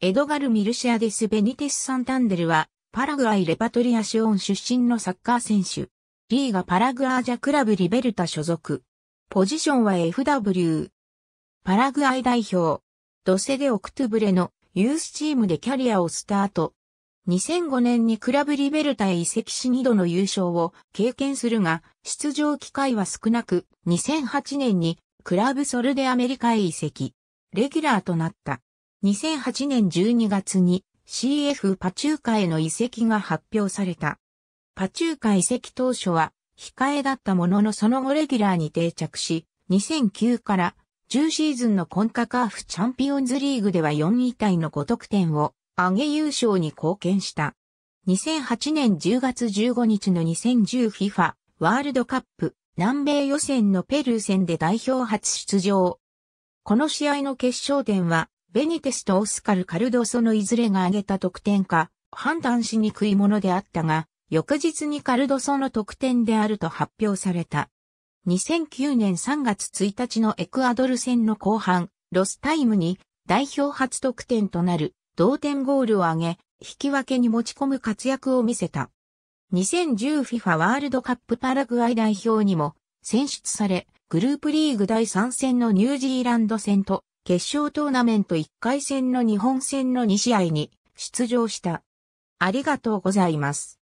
エドガル・ミルシアデス・ベニテス・サンタンデルは、パラグアイ・レパトリアシオン出身のサッカー選手。リーガ・パラグアージャクラブ・リベルタ所属。ポジションは FW。パラグアイ代表。ドセデ・オクトゥブレのユースチームでキャリアをスタート。2005年にクラブリベルタへ移籍し2度の優勝を経験するが、出場機会は少なく、2008年にクラブソルでアメリカへ移籍。レギュラーとなった。2008年12月に CF パチューカへの移籍が発表された。パチューカ移籍当初は控えだったもののその後レギュラーに定着し、2009から10シーズンのコンカカーフチャンピオンズリーグでは4位タイの5得点を上げ優勝に貢献した。2008年10月15日の 2010FIFA ワールドカップ南米予選のペルー戦で代表初出場。この試合の決勝点はベニテスとオスカル・カルドソのいずれが挙げた得点か判断しにくいものであったが、翌日にカルドソの得点であると発表された。2009年3月1日のエクアドル戦の後半、ロスタイムに代表初得点となる同点ゴールを挙げ、引き分けに持ち込む活躍を見せた。2010FIFA ワールドカップパラグアイ代表にも選出され、グループリーグ第3戦のニュージーランド戦と決勝トーナメント1回戦の日本戦の2試合に出場した。ありがとうございます。